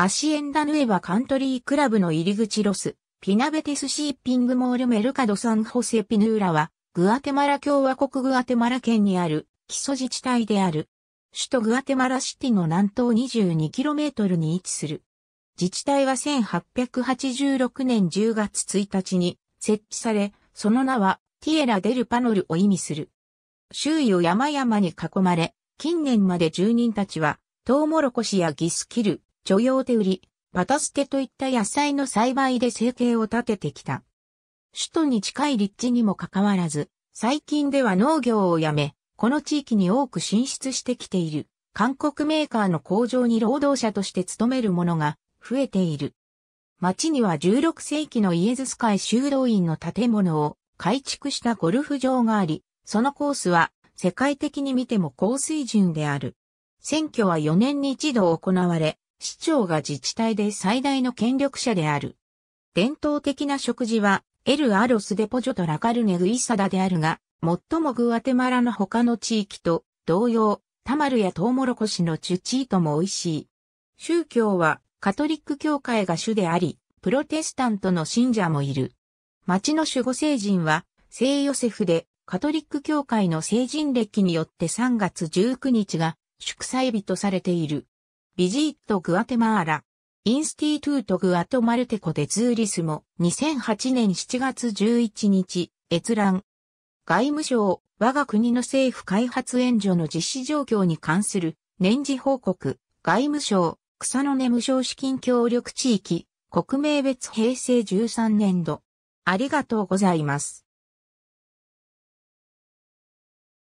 アシエンダヌエバカントリークラブの入り口ロス、ピナベテスシーピングモールメルカドサンホセピヌーラは、グアテマラ共和国グアテマラ県にある基礎自治体である。首都グアテマラシティの南東 22km に位置する。自治体は1886年10月1日に設置され、その名はティエラ・デル・パノルを意味する。周囲を山々に囲まれ、近年まで住人たちはトウモロコシやギスキル、所用手売り、バタステといった野菜の栽培で生計を立ててきた。首都に近い立地にもかかわらず、最近では農業をやめ、この地域に多く進出してきている、韓国メーカーの工場に労働者として勤める者が増えている。町には16世紀のイエズス会修道院の建物を改築したゴルフ場があり、そのコースは世界的に見ても高水準である。選挙は4年に一度行われ、市長が自治体で最大の権力者である。伝統的な食事は、エル・アロス・デポジョとラカルネ・グイサダであるが、最もグアテマラの他の地域と同様、タマルやトウモロコシのチュチートも美味しい。宗教はカトリック教会が主であり、プロテスタントの信者もいる。町の守護聖人は、聖ヨセフで、カトリック教会の聖人歴によって3月19日が祝祭日とされている。ビジーット・グアテマーラ。インスティトゥート・グアトマルテコ・デツーリスモ、2008年7月11日、閲覧。外務省、我が国の政府開発援助の実施状況に関する年次報告、外務省、草の根無償資金協力地域、国名別平成13年度。ありがとうございます。